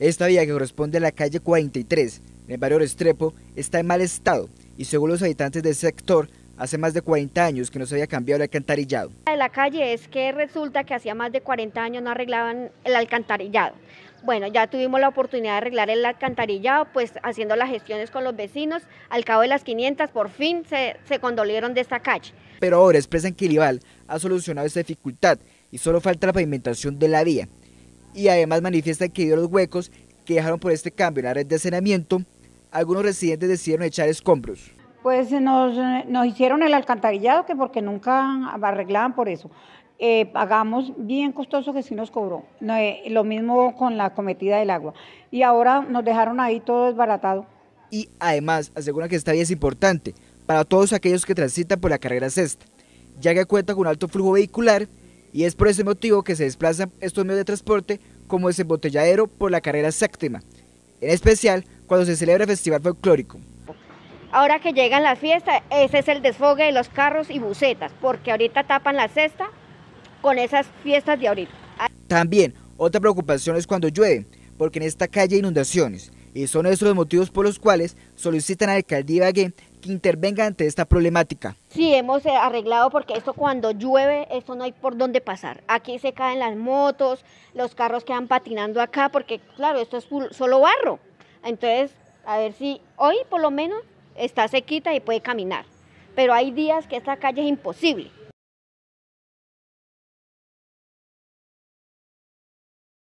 Esta vía que corresponde a la calle 43 en el barrio Restrepo está en mal estado y según los habitantes del sector hace más de 40 años que no se había cambiado el alcantarillado. De la calle es que resulta que hacía más de 40 años no arreglaban el alcantarillado. Bueno, ya tuvimos la oportunidad de arreglar el alcantarillado, pues haciendo las gestiones con los vecinos, al cabo de las 500 por fin se, condolieron de esta calle. Pero ahora expresan que ha solucionado esta dificultad y solo falta la pavimentación de la vía y además manifiesta que a los huecos que dejaron por este cambio en la red de saneamiento, algunos residentes decidieron echar escombros. Pues eh, eh, nos, hicieron el alcantarillado que porque nunca arreglaban por eso. Eh, pagamos bien costoso que sí nos cobró. lo mismo con la cometida del agua. Y ahora nos dejaron ahí todo desbaratado. Y además asegura que esta vía es importante para todos aquellos que transitan por la carrera sexta, ya que cuenta con un alto flujo vehicular y es por ese motivo que se desplazan estos medios de transporte como ese botelladero por la carrera séptima, en especial cuando se celebra el festival folclórico. Ahora que llegan las fiestas, ese es el desfogue de los carros y bucetas, porque ahorita tapan la cesta con esas fiestas de ahorita. También, otra preocupación es cuando llueve, porque en esta calle hay inundaciones, y son estos los motivos por los cuales solicitan a la alcaldía que intervenga ante esta problemática. Sí, hemos eh, arreglado porque esto cuando llueve, esto no hay por dónde pasar. Aquí se caen las motos, los carros quedan patinando acá porque claro, esto es solo barro. Entonces, a ver si hoy por lo menos está sequita y puede caminar. Pero hay días que esta calle es imposible.